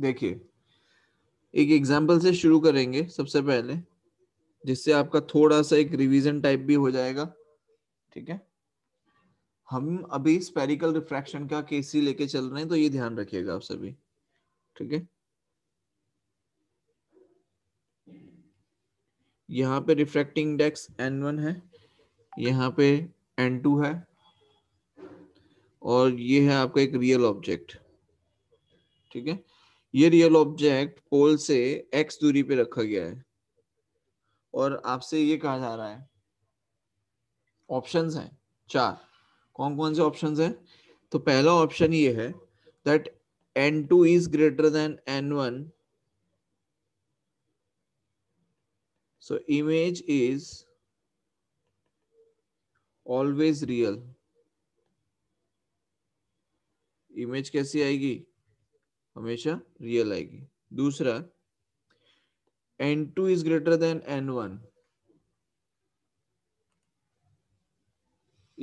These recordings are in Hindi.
देखिए एक एग्जाम्पल से शुरू करेंगे सबसे पहले जिससे आपका थोड़ा सा एक रिवीजन टाइप भी हो जाएगा ठीक है हम अभी स्पेरिकल रिफ्रैक्शन का केस ही लेके चल रहे हैं तो ये ध्यान रखिएगा आप सभी ठीक है यहाँ पे रिफ्रैक्टिंग इंडेक्स एन वन है यहाँ पे एन टू है और ये है आपका एक रियल ऑब्जेक्ट ठीक है ये रियल ऑब्जेक्ट पोल से एक्स दूरी पे रखा गया है और आपसे ये कहा जा रहा है ऑप्शंस हैं चार कौन कौन से ऑप्शंस हैं तो पहला ऑप्शन ये है that n two is greater than n one so image is always real image कैसी आएगी हमेशा रियल आएगी दूसरा n two is greater than n one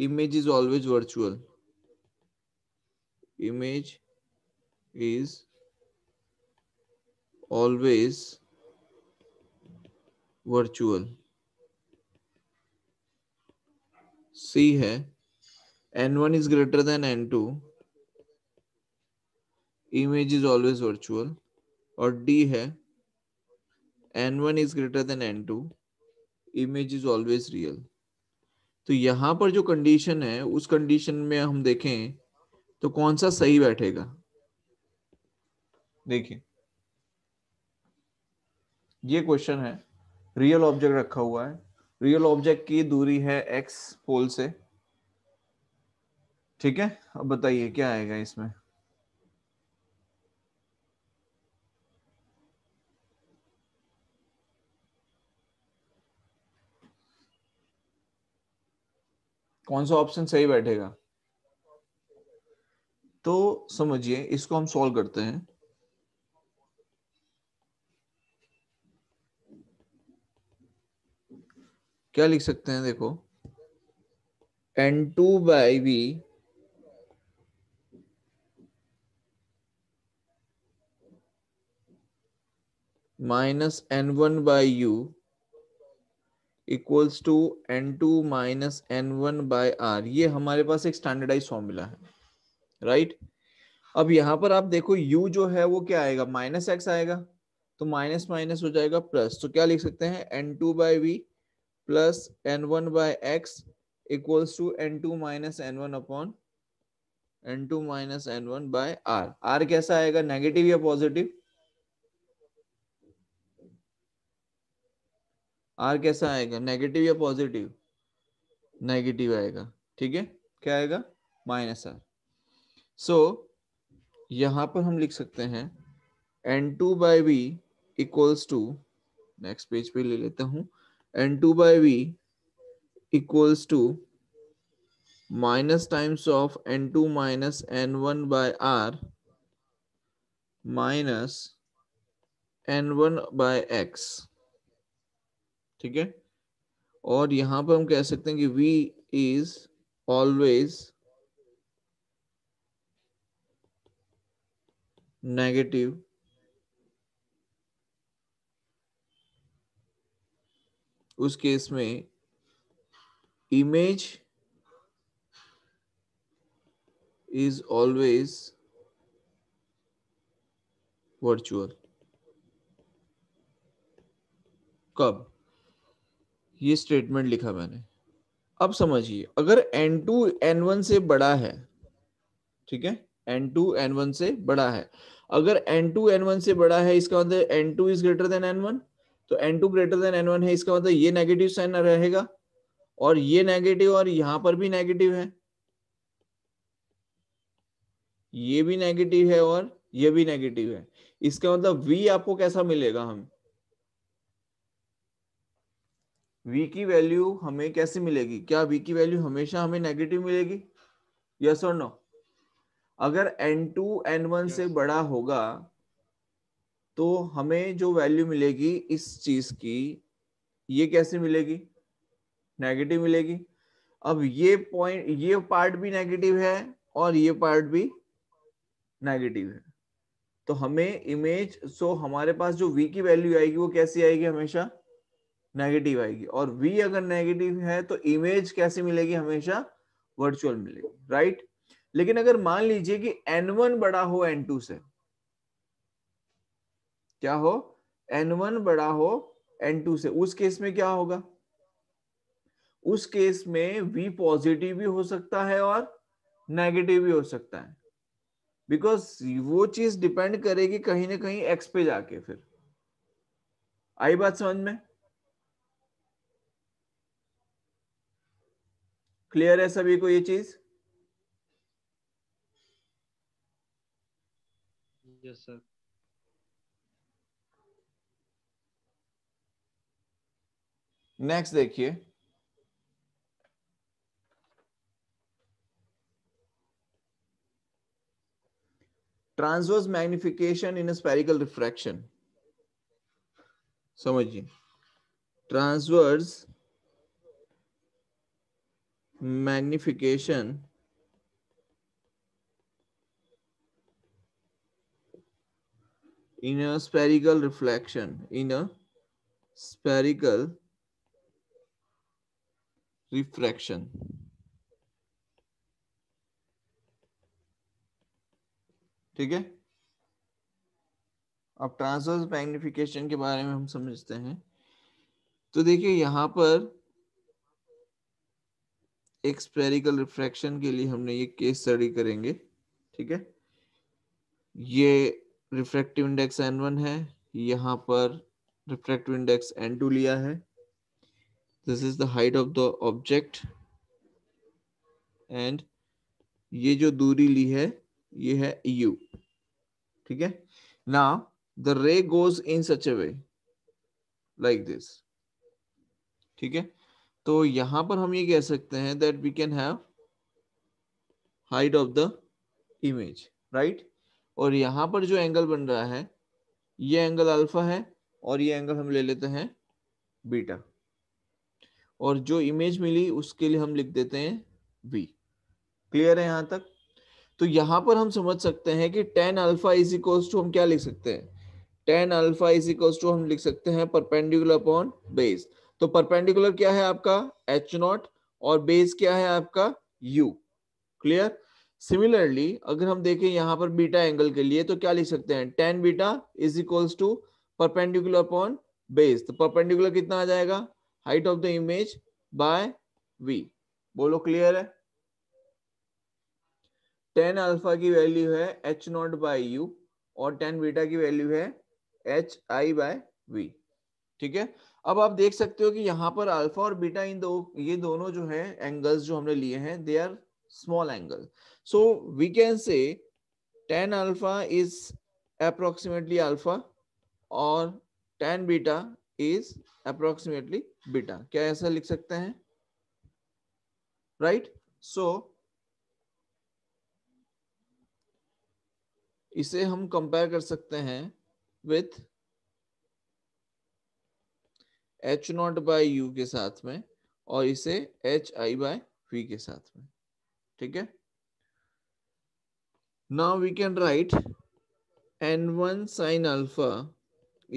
image is always virtual image is always virtual C है n one is greater than n two image is always virtual और डी है n one is greater than n two image is always real तो यहां पर जो कंडीशन है उस कंडीशन में हम देखें तो कौन सा सही बैठेगा देखिए ये क्वेश्चन है रियल ऑब्जेक्ट रखा हुआ है रियल ऑब्जेक्ट की दूरी है एक्स पोल से ठीक है अब बताइए क्या आएगा इसमें कौन सा ऑप्शन सही बैठेगा तो समझिए इसको हम सॉल्व करते हैं क्या लिख सकते हैं देखो n two by v minus n one by u equals to n two minus n one by R ये हमारे पास एक स्टैंडर्डाइज फॉर्मूला है राइट अब यहाँ पर आप देखो यू जो है वो क्या आएगा माइनस एक्स आएगा तो माइनस माइनस हो जाएगा प्लस तो क्या लिख सकते हैं n two by v plus n one by x equals to n two minus n one upon n two minus n one by are R कैसा आएगा नेगेटिव या पॉजिटिव आर कैसा आएगा नेगेटिव या पॉजिटिव नेगेटिव आएगा ठीक है क्या आएगा माइनस आर सो यहां पर हम लिख सकते हैं n two by v equals to next page पे ले लेता हूं n two by v equals to minus times of n two minus n one by R minus n one by x ठीक है और यहां पर हम कह सकते हैं कि वी इज ऑलवेज नेगेटिव उस केस में इमेज इज ऑलवेज वर्चुअल कब ये स्टेटमेंट लिखा मैंने अब समझिए अगर n2 n1 से बड़ा है ठीक है n2 n1 से बड़ा है अगर n2 n1 से बड़ा है इसका मतलब n2 is greater then n1 तो n2 ग्रेटर देन n1 है इसका मतलब ये नेगेटिव साइन रहेगा और ये नेगेटिव और यहां पर भी नेगेटिव है ये भी नेगेटिव है और ये भी नेगेटिव है इसका मतलब v आपको कैसा मिलेगा हम v की वैल्यू हमें कैसे मिलेगी क्या वी की वैल्यू हमेशा हमें नेगेटिव मिलेगी यस और नो अगर एन टू एन वन से बड़ा होगा तो हमें जो वैल्यू मिलेगी इस चीज की ये कैसे मिलेगी नेगेटिव मिलेगी अब ये पॉइंट ये पार्ट भी नेगेटिव है और ये पार्ट भी नेगेटिव है तो हमें इमेज सो हमारे पास जो वी की वैल्यू आएगी वो कैसी आएगी हमेशा नेगेटिव आएगी और वी अगर नेगेटिव है तो इमेज कैसे मिलेगी हमेशा वर्चुअल मिलेगी राइट लेकिन अगर मान लीजिए कि एन वन बड़ा हो एन टू से क्या हो एन वन बड़ा हो एन टू से उस केस में क्या होगा उस केस में वी पॉजिटिव भी हो सकता है और नेगेटिव भी हो सकता है बिकॉज वो चीज डिपेंड करेगी कहीं ना कहीं एक्स पे जाके फिर आई बात समझ में क्लियर है सभी को ये चीज यस सर नेक्स्ट देखिए transverse magnification in spherical refraction समझिए transverse magnification in a spherical reflection in a spherical refraction ठीक है अब ट्रांसवर्स मैग्निफिकेशन के बारे में हम समझते हैं तो देखिए यहाँ पर एक स्पेरिकल रिफ्रैक्शन के लिए हमने ये केस स्टडी करेंगे ठीक है ये रिफ्रैक्टिव इंडेक्स एन वन है यहाँ पर रिफ्रैक्टिव इंडेक्स एन टू लिया है this is the height of the object and ये जो दूरी ली है ये है यू ठीक है ना the ray goes in such a way like this ठीक है तो यहां पर हम ये कह सकते हैं that we can have height of the image right और यहां पर जो एंगल बन रहा है ये एंगल अल्फा है और ये एंगल हम ले लेते हैं बीटा और जो इमेज मिली उसके लिए हम लिख देते हैं बी क्लियर है यहां तक तो यहां पर हम समझ सकते हैं कि tan alpha is equals to हम क्या लिख सकते हैं tan alpha is equals to हम लिख सकते हैं परपेंडिकुलर अपॉन बेस तो परपेंडिकुलर क्या है आपका एच नॉट और बेस क्या है आपका यू क्लियर सिमिलरली अगर हम देखें यहां पर बीटा एंगल के लिए तो क्या लिख सकते हैं tan beta is equals to perpendicular upon base तो परपेंडिकुलर कितना आ जाएगा height of the image by v बोलो क्लियर है टेन अल्फा की वैल्यू है एच नॉट बाई यू और टेन बीटा की वैल्यू है एच आई बाय वी ठीक है अब आप देख सकते हो कि यहाँ पर अल्फा और बीटा इन दो ये दोनों जो है एंगल्स जो हमने लिए हैं they are small angle so we can say tan alpha is approximately alpha और tan beta is approximately beta क्या ऐसा लिख सकते हैं राइट right? सो so, इसे हम कंपेयर कर सकते हैं with h naught by u के साथ में और इसे एच आई बाय वी के साथ में ठीक है now we can write n one sine alpha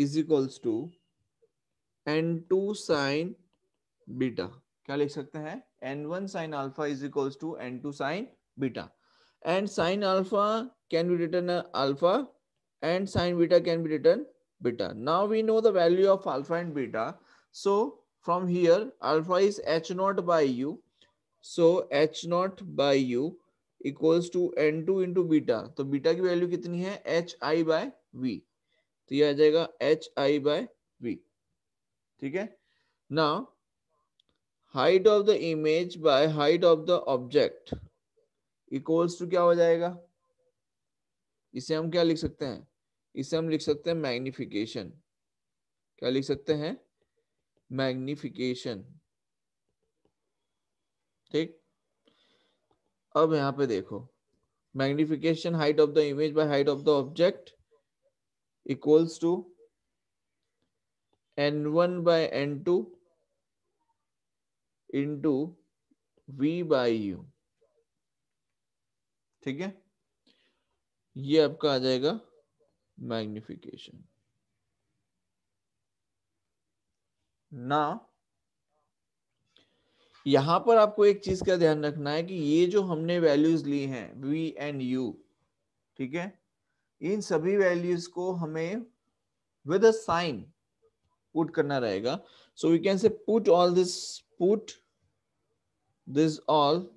is equals to n two sine beta क्या लिख सकते हैं n one sine alpha is equals to n two sine beta and sine alpha can be written alpha and sine beta can be written beta now we know the value of alpha and beta So from here, alpha is H not by U. So H not by U equals to n2 into beta beta तो beta ki value वैल्यू कितनी है एच आई v वी तो aa आ जाएगा h i v theek hai now ना height of the image by height of the object equals to क्या हो जाएगा इसे हम क्या लिख सकते हैं इसे हम लिख सकते हैं मैग्निफिकेशन क्या लिख सकते हैं मैग्निफिकेशन ठीक अब यहां पे देखो magnification height of the image by height of the object equals to n one by n two into v by u ठीक है ये आपका आ जाएगा मैग्निफिकेशन ना यहां पर आपको एक चीज का ध्यान रखना है कि ये जो हमने वैल्यूज ली हैं वी एंड यू ठीक है इन सभी वैल्यूज को हमें विद अ साइन पुट करना रहेगा so we can say put all this put this all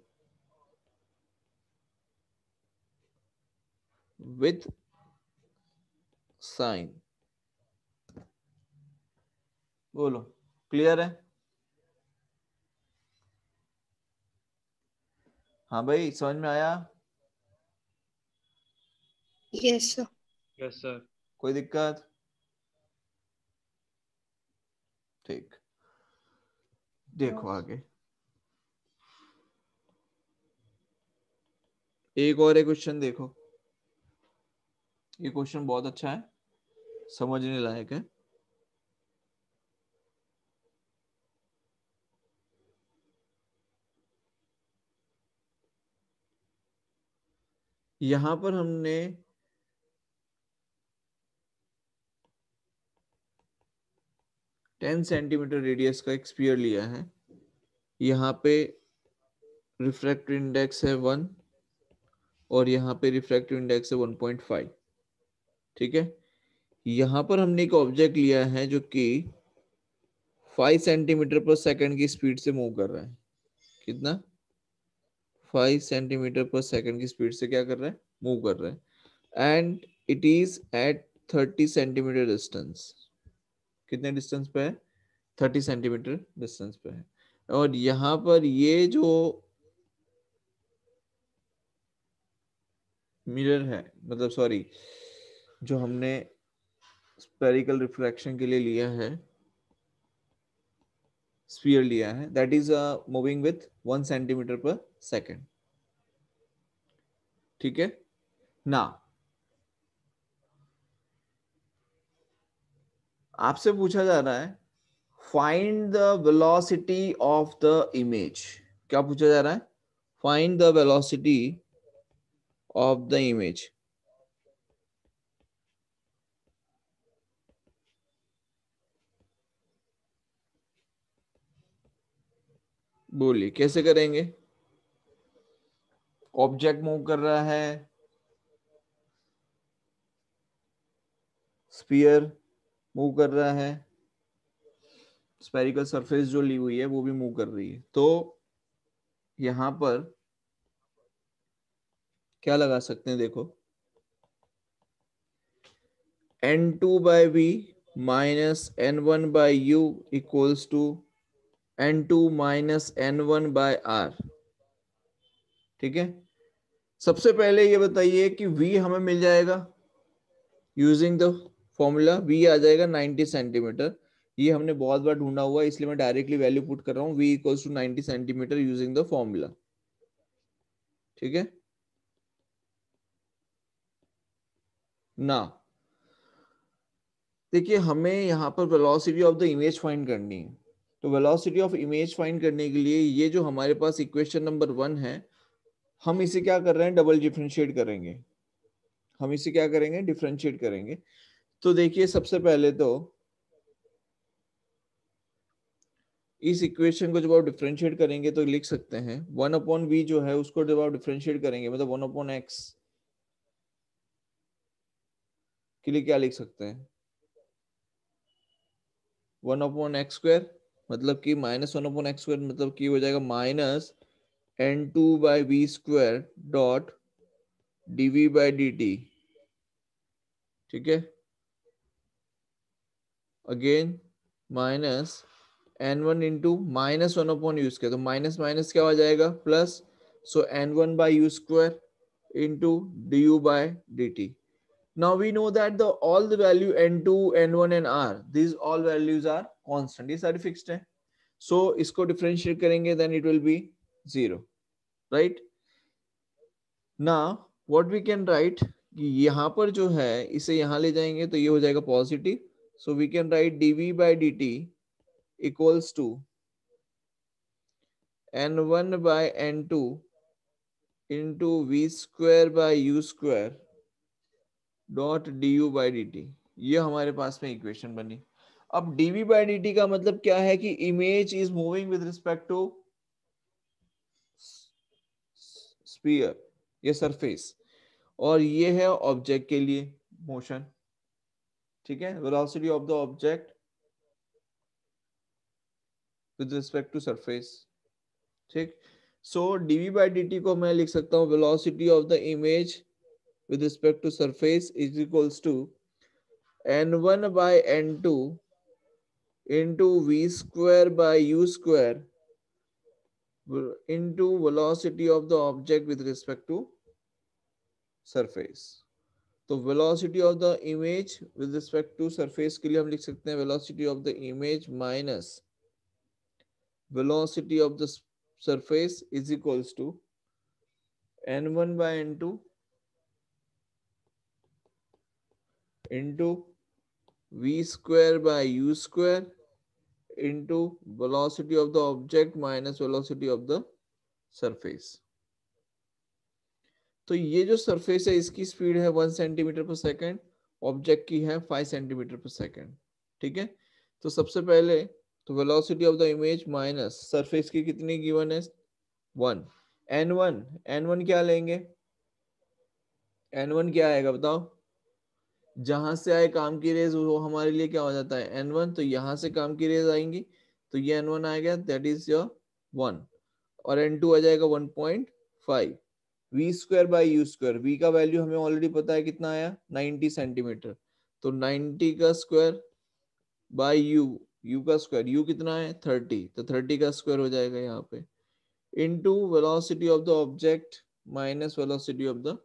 with sine बोलो क्लियर है हाँ भाई समझ में आया यस सर यस सर कोई दिक्कत ठीक देखो आगे एक और एक क्वेश्चन देखो ये क्वेश्चन बहुत अच्छा है समझने लायक है यहां पर हमने टेन सेंटीमीटर रेडियस का एक स्पीयर लिया है यहां पे रिफ्रैक्टिव इंडेक्स है वन और यहां पे रिफ्रैक्टिव इंडेक्स है वन पॉइंट फाइव ठीक है यहां पर हमने एक ऑब्जेक्ट लिया है जो कि फाइव सेंटीमीटर पर सेकंड की स्पीड से मूव कर रहा है कितना फाइव सेंटीमीटर पर सेकेंड की स्पीड से क्या कर रहा है मूव कर रहा है and it is at thirty centimetre distance कितने डिस्टेंस पे है थर्टी सेंटीमीटर डिस्टेंस पे है और यहाँ पर ये जो मिरर है मतलब सॉरी जो हमने स्पेरिकल रिफ्लेक्शन के लिए लिया है स्पीयर लिया है that is moving with one centimetre per second ठीक है ना आपसे पूछा जा रहा है find the velocity of the image क्या पूछा जा रहा है find the velocity of the image बोलिए कैसे करेंगे ऑब्जेक्ट मूव कर रहा है स्पीयर मूव कर रहा है स्पेरिकल सरफेस जो ली हुई है वो भी मूव कर रही है तो यहां पर क्या लगा सकते हैं देखो n two by v minus n one by u equals to n two minus n one by R ठीक है सबसे पहले ये बताइए कि v हमें मिल जाएगा यूजिंग द फॉर्मूला v आ जाएगा 90 सेंटीमीटर ये हमने बहुत बार ढूंढा हुआ इसलिए मैं डायरेक्टली वैल्यू पुट कर रहा हूँ v equals to 90 centimetre using the formula ठीक है ना देखिए हमें यहाँ पर velocity of the image find करनी है तो वेलोसिटी ऑफ इमेज फाइंड करने के लिए ये जो हमारे पास इक्वेशन नंबर वन है हम इसे क्या कर रहे हैं डबल डिफ्रेंशिएट करेंगे हम इसे क्या करेंगे डिफ्रेंशिएट करेंगे तो देखिए सबसे पहले तो इस इक्वेशन को जब आप डिफ्रेंशिएट करेंगे तो लिख सकते हैं वन अपॉन वी जो है उसको जब आप डिफ्रेंशिएट करेंगे मतलब वन अपॉन एक्स के लिए क्या लिख सकते हैं वन अपॉन एक्स स्क्वायर मतलब कि minus one upon x square मतलब कि हो जाएगा minus n two by b square dot d v by d t ठीक है again minus n one into minus one upon u square तो माइनस माइनस क्या हो जाएगा plus so n one by u square into d u by d t Now we know that the all the value n2, n1 and r, these all values are constant. ये सारे fixed हैं. So इसको differentiate करेंगे then it will be zero right ना वॉट वी कैन राइट कि पर जो है इसे यहां ले जाएंगे तो ये हो जाएगा positive so we can write d v by d t equals to n one by n two to v square by u square dot d u by d t ये हमारे पास में इक्वेशन बनी अब d v by d t का मतलब क्या है कि image is moving with respect to sphere ये सरफेस और ये है ऑब्जेक्ट के लिए मोशन ठीक है velocity of the object with respect to surface ठीक सो डीवी बाई डी को मैं लिख सकता हूँ velocity of the image with respect to surface is equals to n one by n two into v square by u square into velocity of the object with respect to surface. तो velocity of the image with respect to surface के लिए हम लिख सकते हैं velocity of the image minus velocity of the surface is equals to n1 by n2 into v square by u square into velocity of the object minus velocity of the surface. तो ये जो सरफेस है इसकी स्पीड है one centimetre per second object की है फाइव सेंटीमीटर पर सेकेंड ठीक है तो सबसे पहले तो velocity of the image minus surface की कितनी गिवन है one n one n one क्या लेंगे एन वन क्या आएगा बताओ जहां से आए काम की रेज वो हमारे लिए क्या हो जाता है एन वन तो यहाँ से काम की रेज आएंगी तो ये एन वन आएगा दैट इज योर वन और एन टू आ जाएगा one point five v square by u square v का वैल्यू हमें ऑलरेडी पता है कितना आया नाइनटी सेंटीमीटर तो नाइनटी का स्क्वायर बाई यू यू का स्क्वायर यू कितना है थर्टी तो थर्टी का स्क्वायर हो जाएगा यहाँ पे into velocity of the object minus velocity of the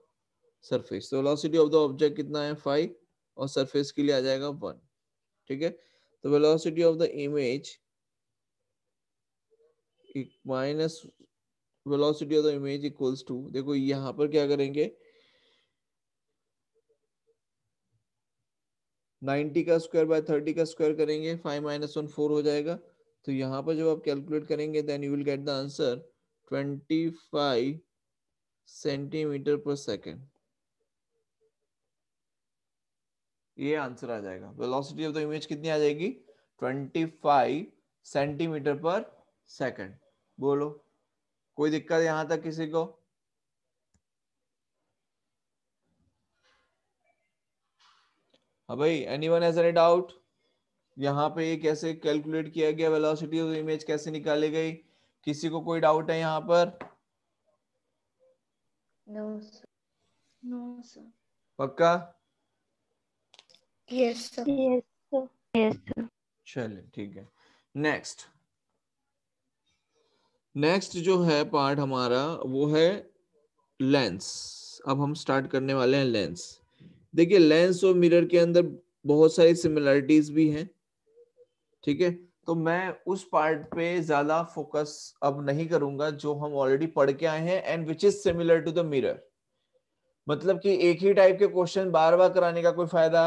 surface तो वेलोसिटी ऑफ द ऑब्जेक्ट कितना है फाइव और सरफेस के लिए आ जाएगा वन ठीक है तो velocity of the image minus velocity of the image equals to देखो यहां पर क्या करेंगे 90 का स्क्वायर बाय 30 का स्क्वायर करेंगे 5 माइनस वन फोर हो जाएगा तो यहाँ पर जब आप कैलकुलेट करेंगे then you will get the answer 25 centimetre per second ये आंसर आ जाएगा वेलोसिटी ऑफ द इमेज कितनी आ जाएगी 25 सेंटीमीटर पर सेकंड बोलो कोई दिक्कत यहां तक किसी को हाँ भाई anyone has any doubt यहाँ पे ये कैसे कैलकुलेट किया गया वेलोसिटी ऑफ इमेज कैसे निकाली गई किसी को कोई डाउट है यहाँ पर नो सर नो सर पक्का चलिए ठीक है नेक्स्ट नेक्स्ट जो है पार्ट हमारा वो है लेंस अब हम स्टार्ट करने वाले हैं लेंस देखिए लेंस और मिरर के अंदर बहुत सारी सिमिलरिटीज भी हैं ठीक है तो मैं उस पार्ट पे ज्यादा फोकस अब नहीं करूंगा जो हम ऑलरेडी पढ़ के आए हैं and which is similar to the mirror मतलब कि एक ही टाइप के क्वेश्चन बार बार कराने का कोई फायदा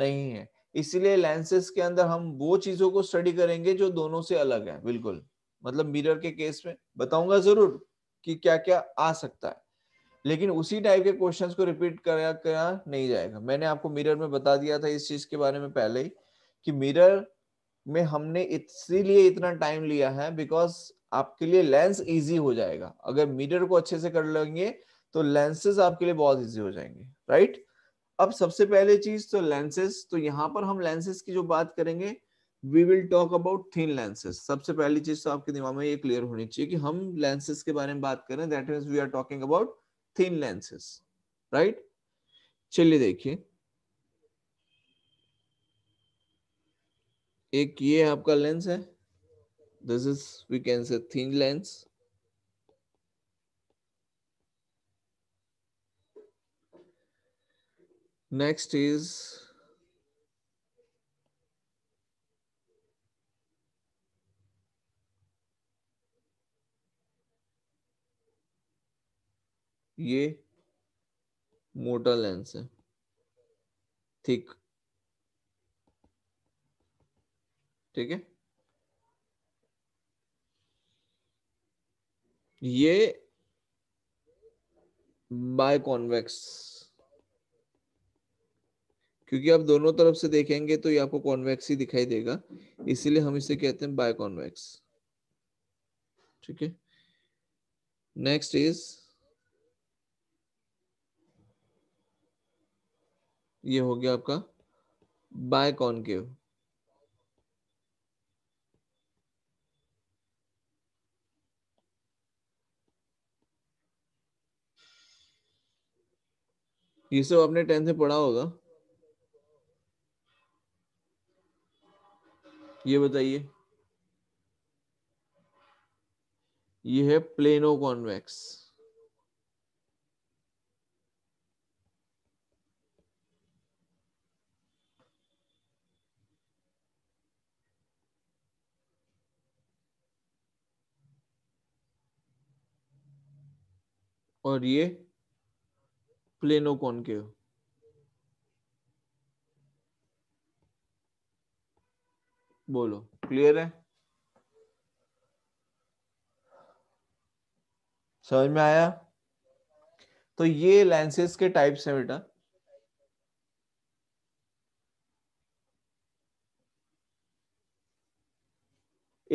नहीं है इसलिए लेंसेज के अंदर हम वो चीजों को स्टडी करेंगे जो दोनों से अलग है बिल्कुल मतलब मिरर के केस में बताऊंगा जरूर कि क्या क्या आ सकता है लेकिन उसी टाइप के क्वेश्चंस को रिपीट करा करा नहीं जाएगा मैंने आपको मिरर में बता दिया था इस चीज के बारे में पहले ही कि मिरर में हमने इसीलिए इतना टाइम लिया है बिकॉज आपके लिए लेंस इजी हो जाएगा अगर मिरर को अच्छे से कर लेंगे तो लेंसेज आपके लिए बहुत ईजी हो जाएंगे राइट अब सबसे पहले चीज तो लेंसेस तो यहाँ पर हम लेंसेस की जो बात करेंगे we will talk about thin lenses सबसे पहली चीज तो आपके दिमाग में ये क्लियर होनी चाहिए कि हम लेंसेस के बारे में बात करें that mean we are talking about thin lenses right चलिए देखिए एक ये आपका लेंस है this is we can say thin lens Next is ये मोटा लेंस है ठीक ठीक है ये बाय कॉन्वेक्स क्योंकि आप दोनों तरफ से देखेंगे तो ये आपको कॉन्वेक्स ही दिखाई देगा इसीलिए हम इसे कहते हैं बाय कॉन्वेक्स ठीक है नेक्स्ट इज ये हो गया आपका बाय कॉनकेव ये सब आपने टेंथ में पढ़ा होगा ये बताइए ये है प्लेनो कॉन्वेक्स और ये प्लेनो हो बोलो क्लियर है समझ में आया तो ये लेंसेज के टाइप्स हैं बेटा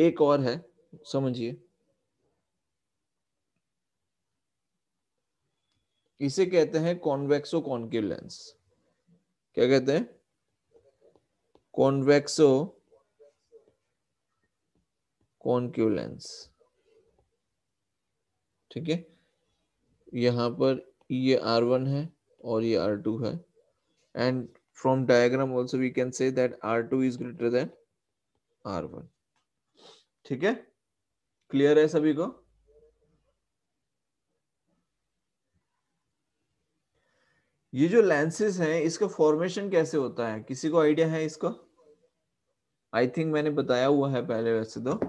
एक और है समझिए इसे कहते हैं कॉन्वेक्सो कॉन्केव लेंस क्या कहते हैं कॉन्वेक्सो कॉन्क्यू लेंस ठीक है यहां पर ये आर वन है और ये आर टू है and from diagram also we can say that R two is greater than R one ठीक है क्लियर है सभी को ये जो लेंसेज हैं इसका फॉर्मेशन कैसे होता है किसी को आइडिया है इसको आई थिंक मैंने बताया हुआ है पहले वैसे तो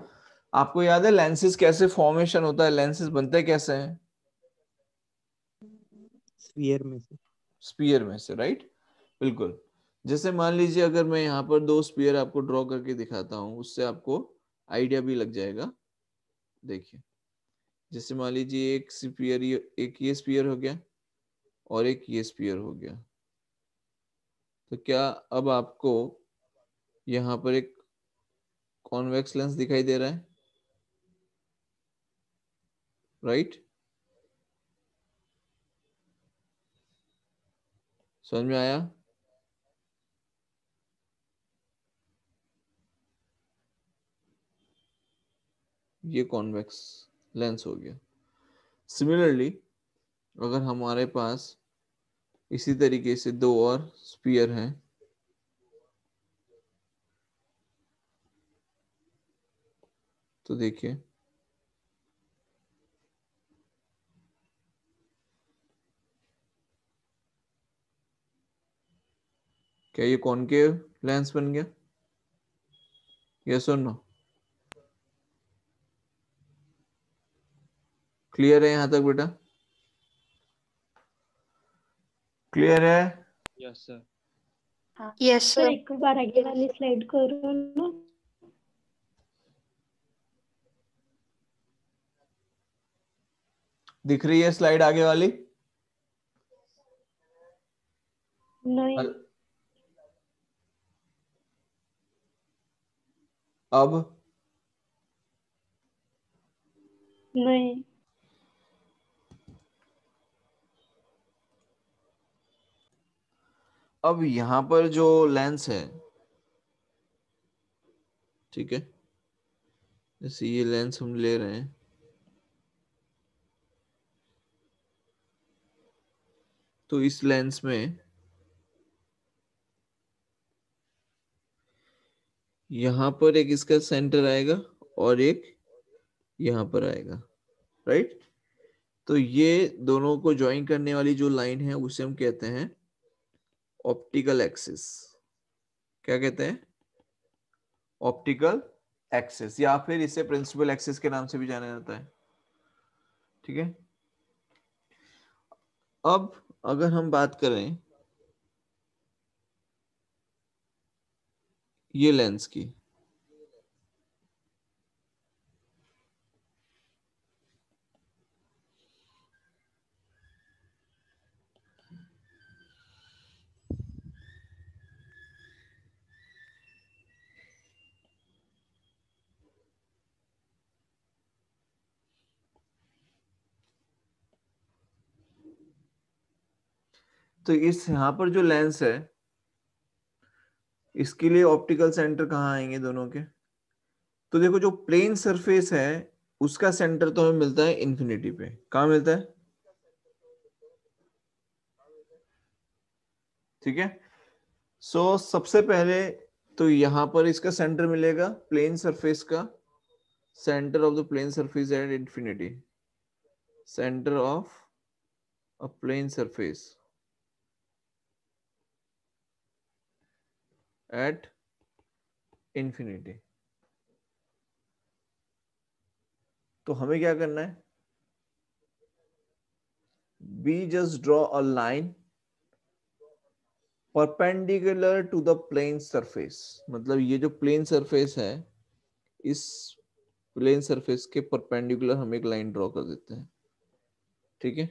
आपको याद है लेंसेज कैसे फॉर्मेशन होता है लेंसेज बनते कैसे हैं स्पीयर में से स्पीयर में से राइट बिल्कुल जैसे मान लीजिए अगर मैं यहाँ पर दो स्पीयर आपको ड्रॉ करके दिखाता हूँ उससे आपको आइडिया भी लग जाएगा देखिए जैसे मान लीजिए एक स्पीयर एक ये स्पीयर हो गया और एक ये स्पीयर हो गया तो क्या अब आपको यहाँ पर एक कॉन्वेक्स लेंस दिखाई दे रहा है राइट समझ में आया ये कॉन्वेक्स लेंस हो गया सिमिलरली अगर हमारे पास इसी तरीके से दो और स्पीयर हैं तो देखिए क्या ये कॉनकेव लेंस बन गया ये सुन नो क्लियर है यहां तक बेटा क्लियर है यस सर यस सर एक बार आगे वाली स्लाइड करो ना दिख रही है स्लाइड आगे वाली नहीं अब नहीं अब यहां पर जो लेंस है ठीक है जैसे ये लेंस हम ले रहे हैं तो इस लेंस में यहां पर एक इसका सेंटर आएगा और एक यहां पर आएगा राइट तो ये दोनों को ज्वाइन करने वाली जो लाइन है उसे हम कहते हैं ऑप्टिकल एक्सिस क्या कहते हैं ऑप्टिकल एक्सिस या फिर इसे प्रिंसिपल एक्सिस के नाम से भी जाना जाता है ठीक है अब अगर हम बात करें ये लेंस की तो इस यहां पर जो लेंस है इसके लिए ऑप्टिकल सेंटर कहाँ आएंगे दोनों के तो देखो जो प्लेन सरफेस है उसका सेंटर तो हमें मिलता है इन्फिनिटी पे कहा मिलता है ठीक है सो so, सबसे पहले तो यहां पर इसका सेंटर मिलेगा प्लेन सरफेस का centre of the plane surface at infinity centre of a plane surface at infinity तो हमें क्या करना है be just draw a line perpendicular to the plane surface मतलब ये जो प्लेन सरफेस है इस प्लेन सरफेस के परपेंडिकुलर हम एक लाइन ड्रॉ कर देते हैं ठीक है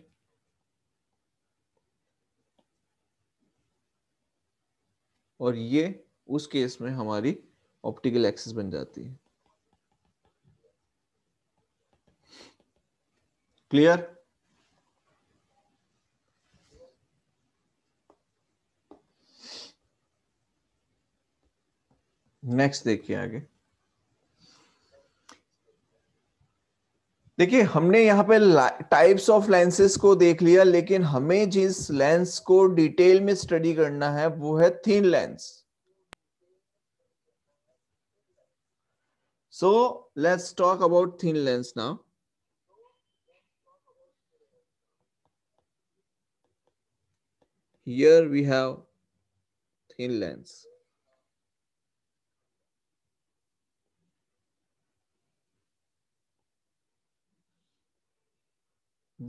और ये उस केस में हमारी ऑप्टिकल एक्सिस बन जाती है क्लियर नेक्स्ट देखिए आगे देखिए हमने यहां पे टाइप्स ऑफ लेंसेज को देख लिया लेकिन हमें जिस लेंस को डिटेल में स्टडी करना है वो है thin lens So let's talk about thin lens now. Here we have thin lens.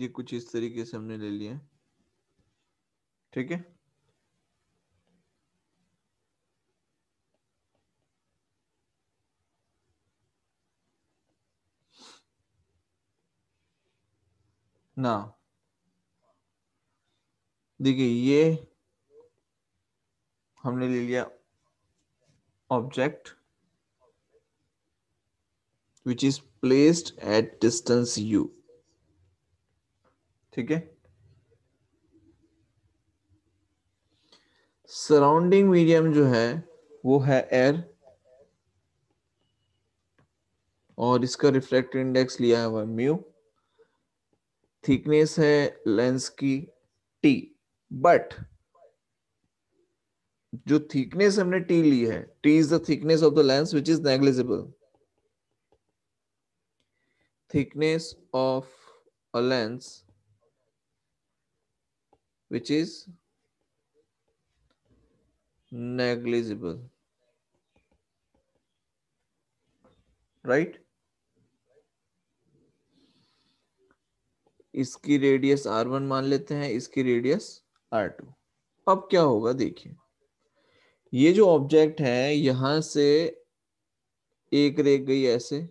ये कुछ इस तरीके से हमने ले लिया ठीक है ना देखिए ये हमने ले लिया object which is placed at distance u ठीक है सराउंडिंग मीडियम जो है वो है एयर और इसका रिफ्लेक्ट इंडेक्स लिया है म्यू थिकनेस है लेंस की टी बट जो थिकनेस हमने टी ली है t is the thickness of the lens which is negligible thickness of lens which is negligible right right इसकी रेडियस आर वन मान लेते हैं इसकी रेडियस आर टू अब क्या होगा देखिए ये जो ऑब्जेक्ट है यहां से एक रे गई ऐसे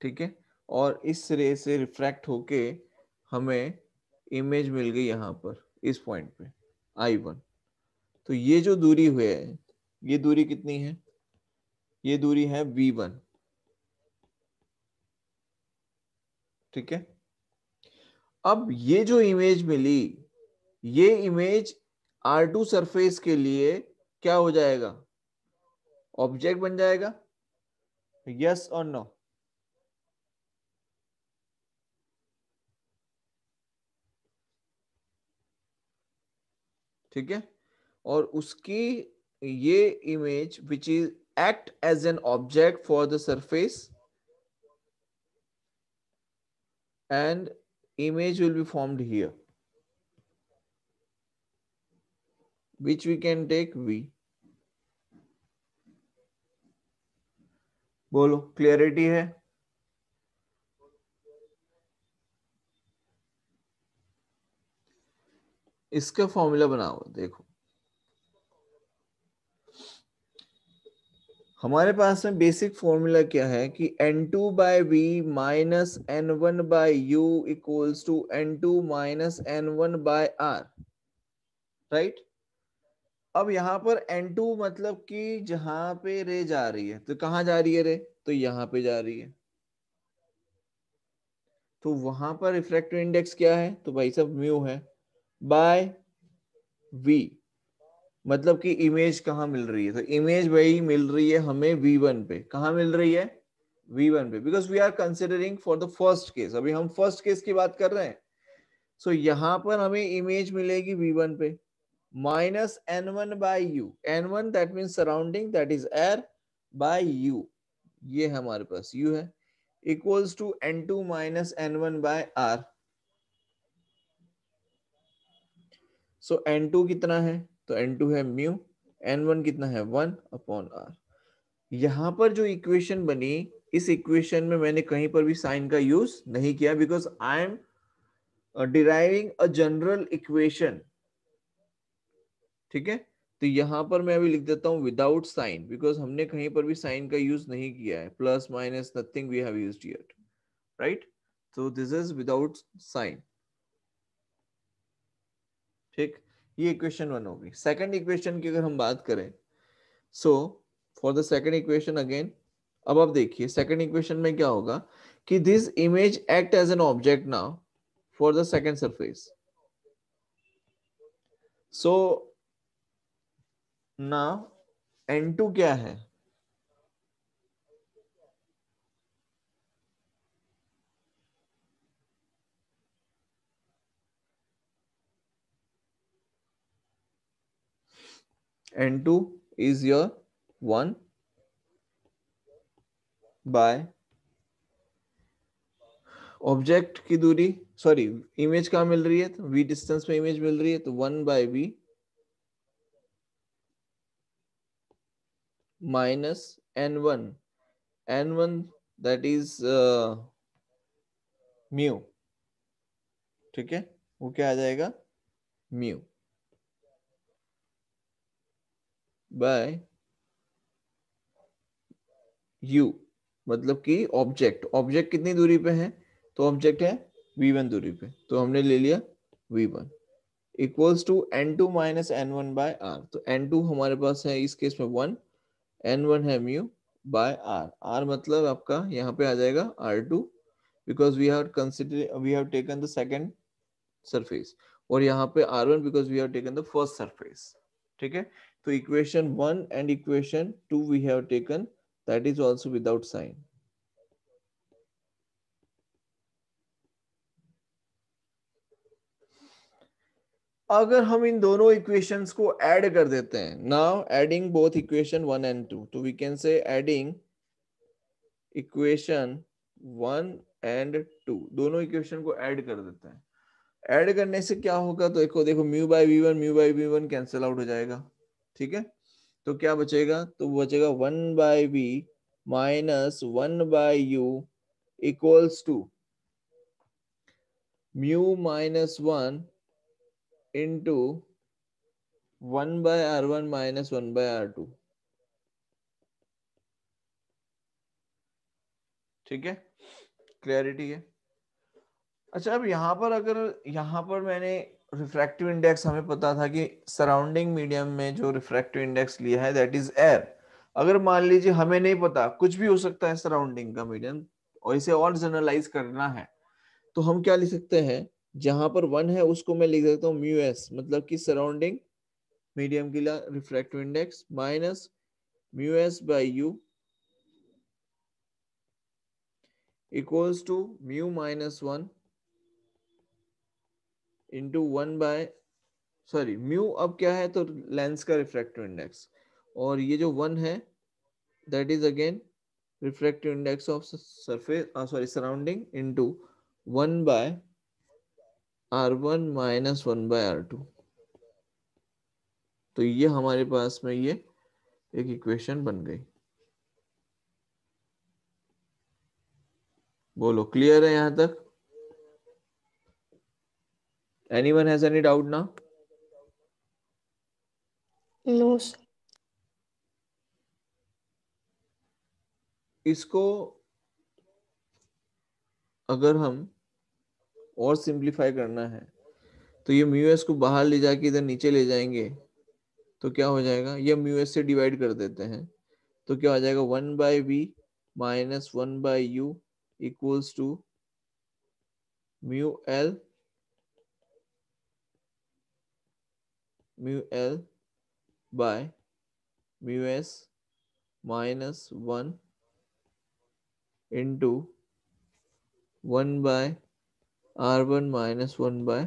ठीक है और इस रे से रिफ्रैक्ट होके हमें इमेज मिल गई यहां पर इस पॉइंट पे आई वन तो ये जो दूरी हुई है ये दूरी कितनी है ये दूरी है वी वन ठीक है अब ये जो इमेज मिली ये इमेज आर टू सरफेस के लिए क्या हो जाएगा ऑब्जेक्ट बन जाएगा यस और नो ठीक है और उसकी ये image which is act as an object for the surface and image will be formed here which we can take v बोलो क्लियरिटी है इसका फॉर्मूला बनाओ देखो हमारे पास में बेसिक फॉर्मूला क्या है कि n two by v minus n one by u equals to n two minus n one by r right अब यहां पर एन टू मतलब कि जहां पे रे जा रही है तो कहां जा रही है रे तो यहां पे जा रही है तो वहां पर रिफ्रैक्टिव इंडेक्स क्या है तो भाई सब म्यू है बाय वी मतलब कि इमेज कहाँ मिल रही है तो इमेज वही मिल रही है हमें वी वन पे कहा मिल रही है वी वन पे because we are considering for the first case अभी हम फर्स्ट केस की बात कर रहे हैं सो so, यहाँ पर हमें इमेज मिलेगी वी वन पे minus n one by u n one that mean surrounding that is air by u ये हमारे पास यू है equals to n two minus n one by r so n two कितना है तो एन टू है म्यू एन वन कितना है वन अपॉन आर यहां पर जो इक्वेशन बनी इस इक्वेशन में मैंने कहीं पर भी साइन का यूज नहीं किया because I am deriving a general equation ठीक है तो यहां पर मैं अभी लिख देता हूं विदाउट साइन बिकॉज हमने कहीं पर भी साइन का यूज नहीं किया है plus minus nothing we have used it right so this is without sign ठीक ये इक्वेशन वन हो गई सेकेंड इक्वेशन की अगर हम बात करें so for the second equation again अब आप देखिए सेकेंड इक्वेशन में क्या होगा कि this image act as an object now for the second surface so now n two क्या है N2 is your 1 by object की दूरी सॉरी इमेज कहा मिल रही है तो वी डिस्टेंस में इमेज मिल रही है तो one by v n one n one that is mu ठीक है वो क्या आ जाएगा म्यू by u मतलब कि ऑब्जेक्ट ऑब्जेक्ट कितनी दूरी पे है तो ऑब्जेक्ट है v1 दूरी पे तो हमने ले लिया v1 equals to n two minus n one by r तो एन टू हमारे पास है इस केस में वन एन वन है म्यू बाय आर आर मतलब आपका यहाँ पे आ जाएगा r two because we have consider we have taken the second surface और यहाँ पे r one because we have taken the first surface ठीक है So equation 1 and equation 2 we have taken that is also without sign. अगर हम इन दोनों इक्वेशंस को ऐड कर देते हैं now adding both equation one and two तो we can say adding equation one and two दोनों इक्वेशन को ऐड कर देते हैं ऐड करने से क्या होगा तो देखो देखो mu by v one mu by v one cancel out हो जाएगा ठीक है तो क्या बचेगा तो बचेगा one by v minus one by u equals to mu minus one into one by r one minus one by r two ठीक है क्लियरिटी है अच्छा अब यहां पर अगर यहां पर मैंने रिफ्रैक्टिव इंडेक्स हमें पता था कि सराउंडिंग मीडियम में जो रिफ्रैक्टिव इंडेक्स लिया है दैट इज एयर अगर मान लीजिए हमें नहीं पता कुछ भी हो सकता है सराउंडिंग का मीडियम और इसे और जनरलाइज करना है तो हम क्या लिख सकते हैं जहां पर वन है उसको मैं लिख सकता हूँ म्यू एस मतलब कि सराउंडिंग मीडियम के लिए refractive index minus mu s by u equals to mu minus one into one by sorry mu अब क्या है तो लेंस का रिफ्रैक्टिव इंडेक्स और ये जो वन है that is again refractive index of surface sorry surrounding into one by r one minus one by r two तो ये हमारे पास में ये एक इक्वेशन बन गई बोलो क्लियर है यहां तक any one any doubt now no sir. इसको अगर हम और सिंप्लीफाई करना है तो ये म्यू एस को बाहर ले जाके इधर नीचे ले जाएंगे तो क्या हो जाएगा ये म्यू एस से डिवाइड कर देते हैं तो क्या हो जाएगा one by v minus one by u equals to mu l mu L by mu S minus 1 into 1 by R1 minus 1 by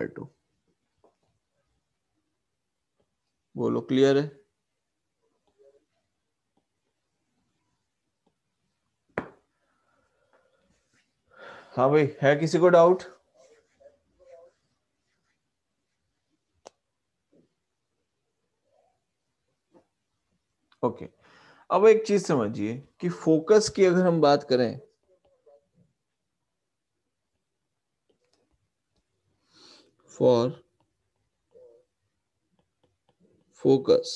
R2. बोलो क्लियर है हाँ भाई है किसी को डाउट ओके अब एक चीज समझिए कि फोकस की अगर हम बात करें फॉर फोकस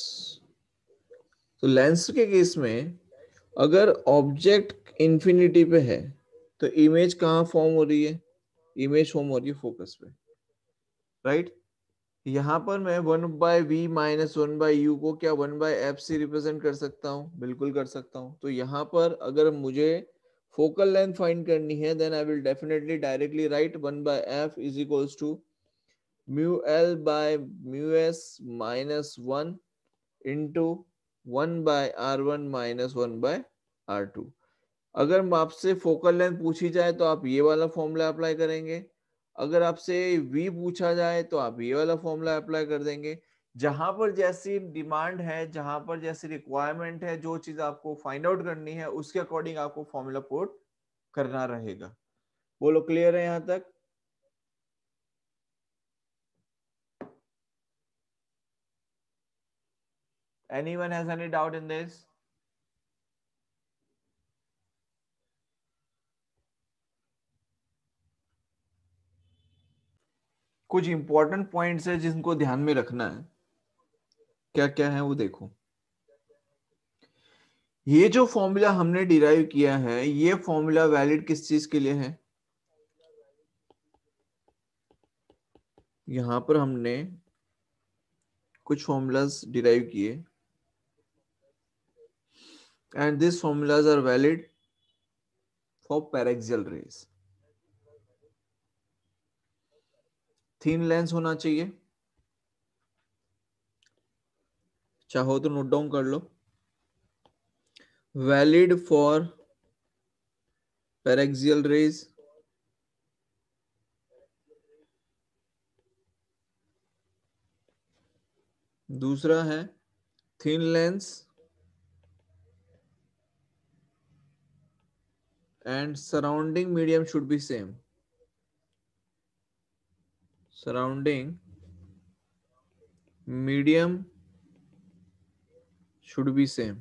तो लेंस के केस में अगर ऑब्जेक्ट इंफिनिटी पे है तो इमेज कहां फॉर्म हो रही है इमेज फॉर्म हो रही है फोकस पे राइट right? यहाँ पर मैं one by v minus one by u को क्या वन बाय एफ सी रिप्रेजेंट कर सकता हूँ बिल्कुल कर सकता हूँ तो यहाँ पर अगर मुझे फोकल लेंथ फाइंड करनी है then I will definitely directly write one by f is equals to mu l by mu s minus one into one by r one minus one by r two अगर आपसे फोकल लेंथ पूछी जाए तो आप ये वाला फॉर्मूला अप्लाई करेंगे अगर आपसे वी पूछा जाए तो आप ये वाला फॉर्मूला अप्लाई कर देंगे जहां पर जैसी डिमांड है जहां पर जैसी रिक्वायरमेंट है जो चीज आपको फाइंड आउट करनी है उसके अकॉर्डिंग आपको फॉर्मूला पोर्ट करना रहेगा बोलो क्लियर है यहां तक any one has any doubt in this कुछ इंपॉर्टेंट पॉइंट्स है जिनको ध्यान में रखना है क्या क्या है वो देखो ये जो फॉर्मूला हमने डिराइव किया है ये फॉर्मूला वैलिड किस चीज के लिए है यहां पर हमने कुछ फॉर्मूलाज डिराइव किए and this formulas are valid for paraxial rays thin lens होना चाहिए चाहो तो नोट डाउन कर लो वैलिड फॉर पैरेक्सियल रेज दूसरा है thin lens and surrounding medium should be same surrounding medium should be same.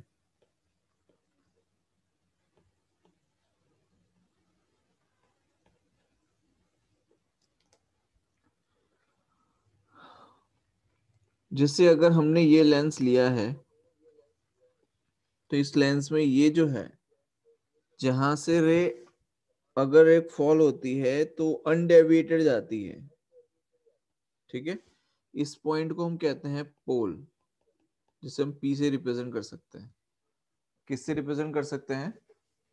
जैसे अगर हमने ये लेंस लिया है तो इस लेंस में ये जो है जहां से रे अगर एक फॉल होती है तो अनडेविएटेड जाती है ठीक है इस पॉइंट को हम कहते हैं पोल जिसे हम पी से रिप्रेजेंट कर सकते हैं किससे रिप्रेजेंट कर सकते हैं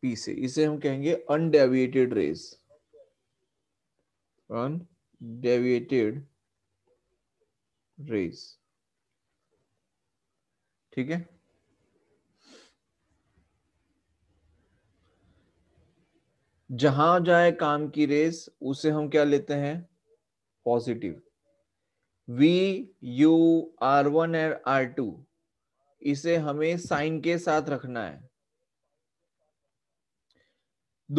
पी से इसे हम कहेंगे अनडेविएटेड रेज अनडेविएटेड रेज ठीक है जहां जाए काम की रेस उसे हम क्या लेते हैं positive v u r one and r two इसे हमें साइन के साथ रखना है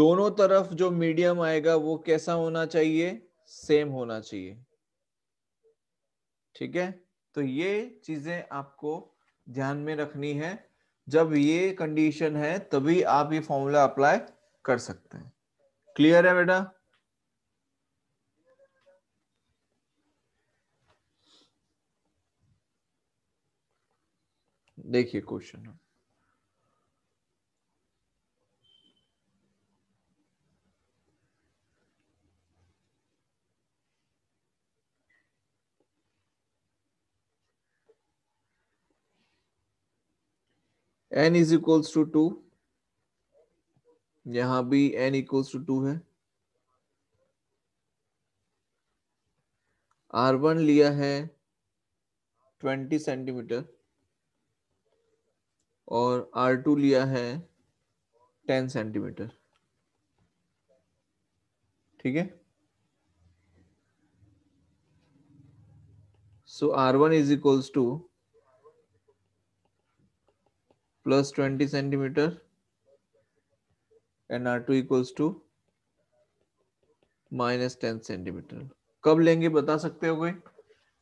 दोनों तरफ जो मीडियम आएगा वो कैसा होना चाहिए सेम होना चाहिए ठीक है तो ये चीजें आपको ध्यान में रखनी है जब ये कंडीशन है तभी आप ये फॉर्मूला अप्लाई कर सकते हैं क्लियर है बेटा देखिए question n is equals to two यहां भी एन इक्वल्स टू टू है आर वन लिया है ट्वेंटी सेंटीमीटर और आर टू लिया है टेन सेंटीमीटर ठीक है so r one is equals to plus twenty centimetre and r two equals to minus ten centimetre कब लेंगे बता सकते हो कोई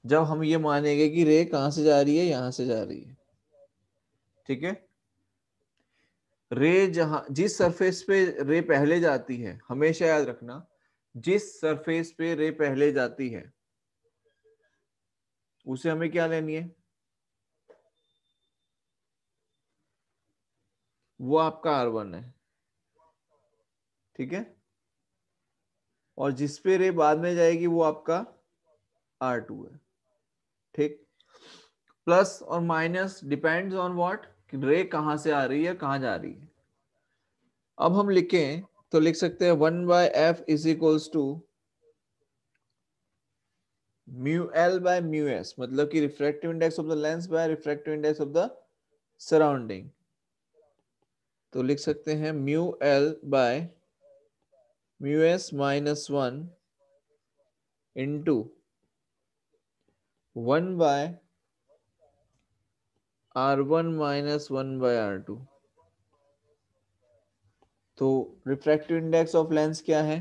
जब हम ये मानेंगे कि रे कहां से जा रही है यहां से जा रही है ठीक है रे जहां जिस सरफेस पे रे पहले जाती है हमेशा याद रखना जिस सरफेस पे रे पहले जाती है उसे हमें क्या लेनी है वो आपका आर वन है ठीक है और जिसपे रे बाद में जाएगी वो आपका आर टू है ठीक प्लस और माइनस डिपेंड्स ऑन व्हाट रे कहाँ से आ रही है कहाँ जा रही है अब हम लिखें तो लिख सकते हैं one by f is equals to mu l by mu s मतलब कि refractive index of the lens by refractive index of the surrounding तो लिख सकते हैं mu l by mu s minus one into one by r one minus one by r two तो रिफ्रैक्टिव इंडेक्स ऑफ लेंस क्या है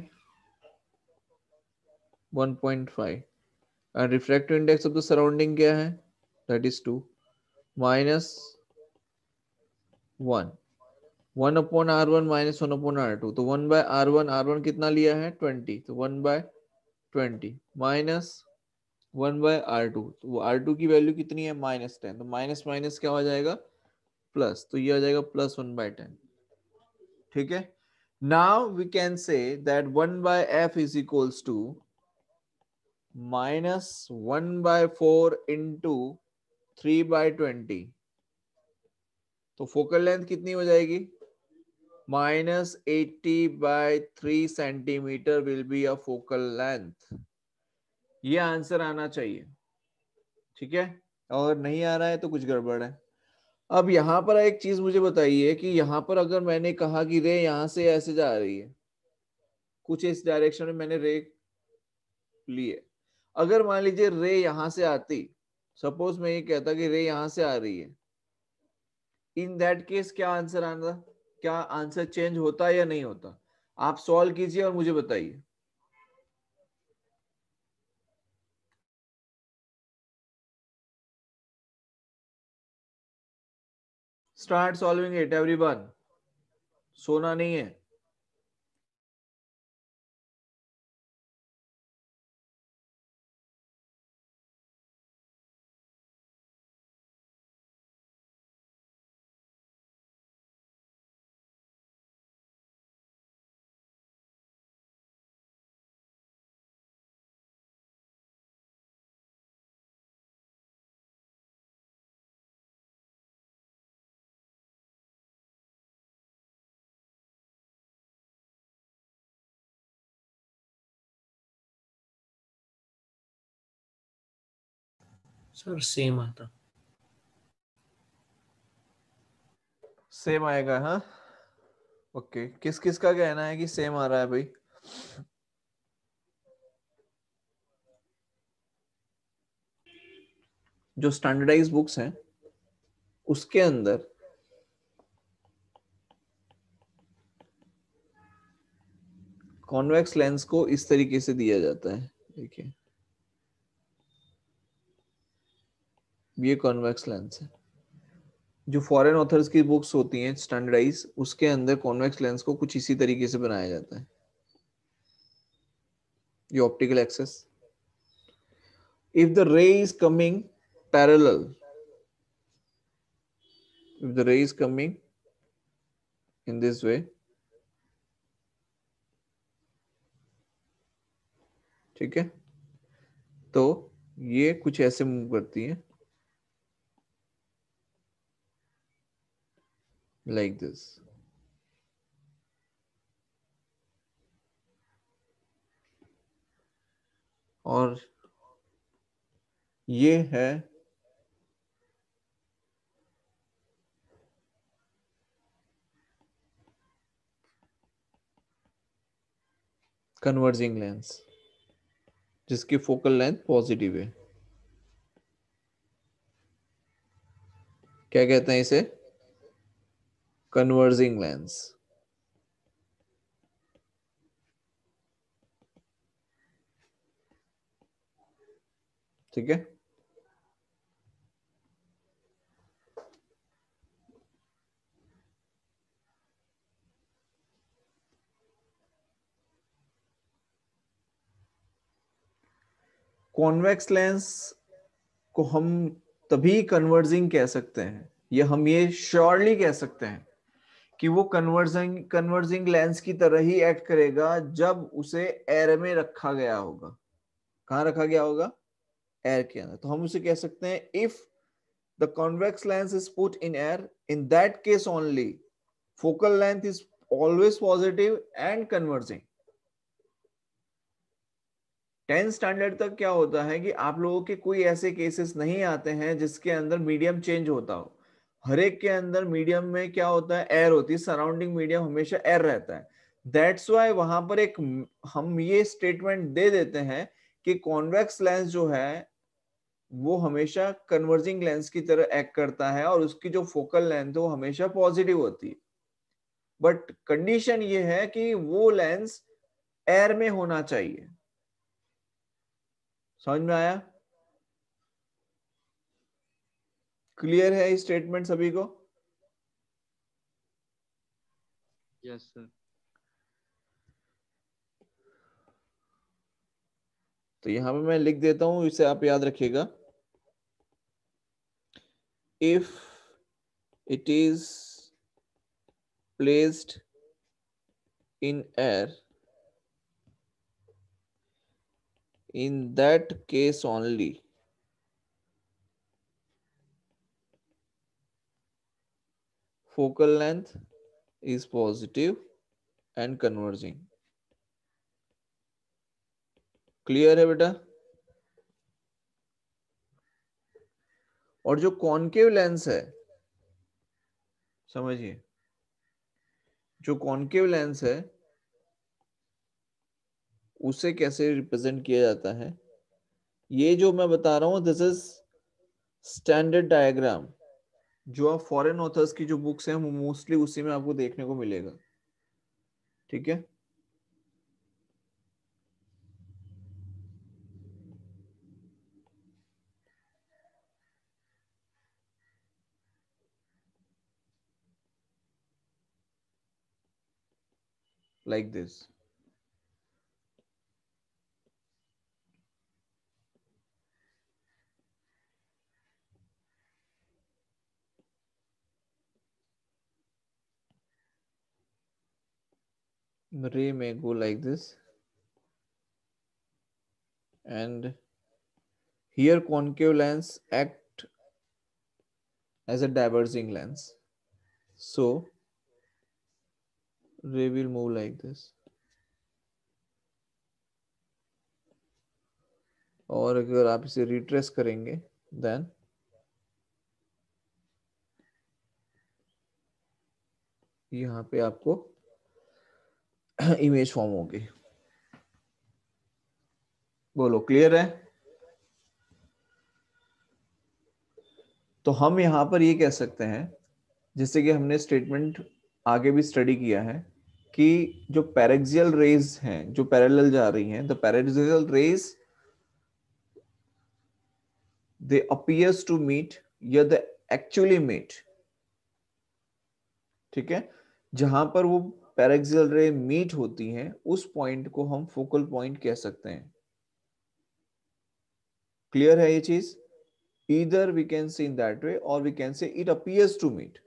1.5 और refractive index of the surrounding क्या है that is two minus one one upon r one minus one upon r two तो one by r one r one कितना लिया है ट्वेंटी तो one by twenty minus one by r two तो वो आर टू की वैल्यू कितनी है माइनस टेन तो माइनस माइनस क्या हो जाएगा प्लस तो ये आ जाएगा प्लस वन बाय टेन ठीक है now we can say that one by f is equals to minus one by four into three by twenty तो फोकल लेंथ कितनी हो जाएगी minus eighty by three centimetre will be a focal length ये आंसर आना चाहिए ठीक है और नहीं आ रहा है तो कुछ गड़बड़ है अब यहाँ पर एक चीज मुझे बताइए कि यहाँ पर अगर मैंने कहा कि रे यहाँ से ऐसे जा रही है कुछ इस डायरेक्शन में मैंने रे लिए अगर मान लीजिए रे यहां से आती सपोज मैं ये कहता कि रे यहाँ से आ रही है इन दैट केस क्या आंसर आना क्या आंसर चेंज होता या नहीं होता आप सॉल्व कीजिए और मुझे बताइए स्टार्ट सॉल्विंग इट एवरीवन सोना नहीं है सर सेम आता सेम आएगा हाँ ओके किस किस का कहना है कि सेम आ रहा है भाई जो स्टैंडर्डाइज बुक्स हैं उसके अंदर कॉन्वेक्स लेंस को इस तरीके से दिया जाता है देखिए ये कॉन्वेक्स लेंस है जो फॉरेन ऑथर्स की बुक्स होती हैं स्टैंडर्डाइज उसके अंदर कॉन्वेक्स लेंस को कुछ इसी तरीके से बनाया जाता है ये optical axis if the ray is coming parallel if the ray is coming in this way ठीक है तो ये कुछ ऐसे मूव करती है like this. और ये है कन्वर्जिंग लेंस जिसकी फोकल लेंथ पॉजिटिव है क्या कहते हैं इसे converging lens. ठीक है कॉन्वेक्स लेंस को हम तभी कन्वर्जिंग कह सकते हैं या हम ये श्योरली कह सकते हैं कि वो कन्वर्जिंग कन्वर्जिंग लेंस की तरह ही एक्ट करेगा जब उसे एयर में रखा गया होगा कहा रखा गया होगा एयर के अंदर तो हम उसे कह सकते हैं if the convex lens is put in air in that case only focal length is always positive and converging tenth standard तक क्या होता है कि आप लोगों के कोई ऐसे केसेस नहीं आते हैं जिसके अंदर मीडियम चेंज होता हो हर एक के अंदर मीडियम में क्या होता है एयर होती है सराउंडिंग मीडियम हमेशा एयर रहता है दैट्स वाई वहां पर एक हम ये स्टेटमेंट दे देते हैं कि कॉन्वेक्स लेंस जो है वो हमेशा कन्वर्जिंग लेंस की तरह एक्ट करता है और उसकी जो फोकल लेंथ है वो हमेशा पॉजिटिव होती है बट कंडीशन ये है कि वो लेंस एयर में होना चाहिए समझ में आया क्लियर है स्टेटमेंट सभी को यस सर तो यहां पे मैं लिख देता हूं इसे आप याद रखिएगा if it is placed in air in that case only focal length is positive and converging clear है बेटा और जो कॉन्केव लेंस है समझिए जो कॉन्केव लेंस है उसे कैसे रिप्रेजेंट किया जाता है ये जो मैं बता रहा हूं दिस इज स्टैंडर्ड डायग्राम जो आप फॉरेन ऑथर्स की जो बुक्स हैं वो मोस्टली उसी में आपको देखने को मिलेगा ठीक है like this ray may go like this and here concave lens act as a diverging lens so ray will move like this और अगर आप इसे रिट्रेस करेंगे देन यहां पे आपको इमेज फॉर्म होगी बोलो क्लियर है तो हम यहां पर ये कह सकते हैं जैसे कि हमने स्टेटमेंट आगे भी स्टडी किया है कि जो पैरेक्सियल रेज हैं जो पैरेलल जा रही हैं the paraxial rays they appears to meet या द एक्चुअली मीट ठीक है जहां पर वो पैरेक्सियल रे मीट होती हैं उस पॉइंट को हम फोकल पॉइंट कह सकते हैं क्लियर है ये चीज इधर we can see in that way और we can say it appears to meet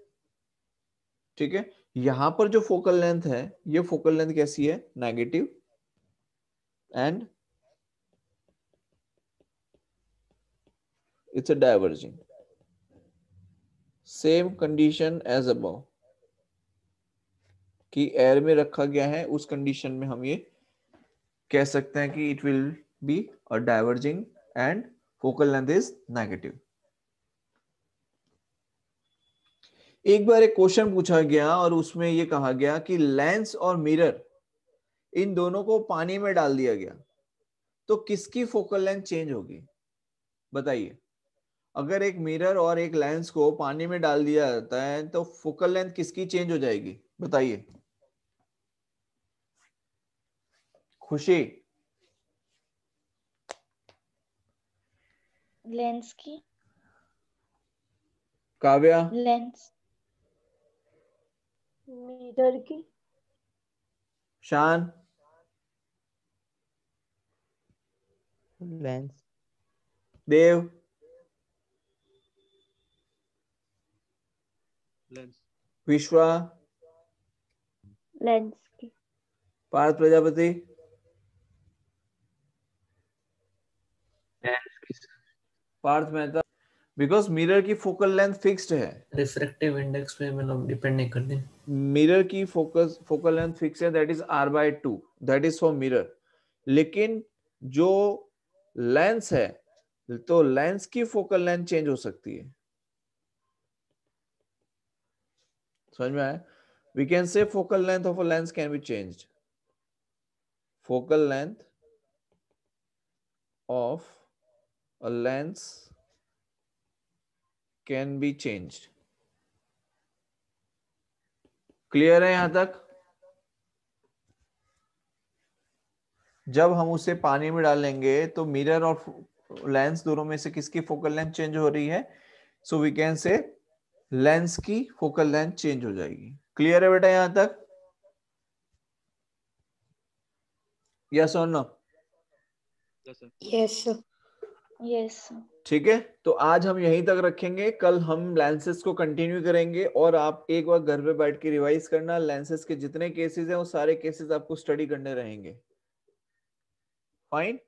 ठीक है यहां पर जो फोकल लेंथ है ये फोकल लेंथ कैसी है negative and it's a diverging same condition as above कि एयर में रखा गया है उस कंडीशन में हम ये कह सकते हैं कि it will be a diverging and focal length is negative एक बार एक क्वेश्चन पूछा गया और उसमें ये कहा गया कि लेंस और मिरर इन दोनों को पानी में डाल दिया गया तो किसकी फोकल लेंथ चेंज होगी बताइए अगर एक मिरर और एक लेंस को पानी में डाल दिया जाता है तो फोकल लेंथ किसकी चेंज हो जाएगी बताइए खुशी लेंस की काव्या लेंस मीटर की Shaan lens Dev lens Vishwa lens की पार्थ प्रजापति पार्थ मेहता बिकॉज मिरर की फोकल लेंथ फिक्स्ड है रिफ्रैक्टिव इंडेक्स पे मतलब डिपेंड नहीं करते मिरर की फोकस फोकल लेंथ फिक्स्ड है that is r by two that is for mirror लेकिन जो लेंस है तो लेंस की फोकल लेंथ चेंज हो सकती है समझ में आया we can say focal length of a lens can be changed focal length of a lens can be changed clear है यहां तक जब हम उसे पानी में डालेंगे तो मिरर और लेंस दोनों में से किसकी फोकल लेंथ चेंज हो रही है so we can say lens की फोकल लेंथ चेंज हो जाएगी क्लियर है बेटा यहां तक यस और नो यस सर yes. ठीक है तो आज हम यहीं तक रखेंगे कल हम लेंसेस को कंटिन्यू करेंगे और आप एक बार घर पे बैठ के रिवाइज करना लेंसेस के जितने केसेस हैं वो सारे केसेस आपको स्टडी करने रहेंगे फाइन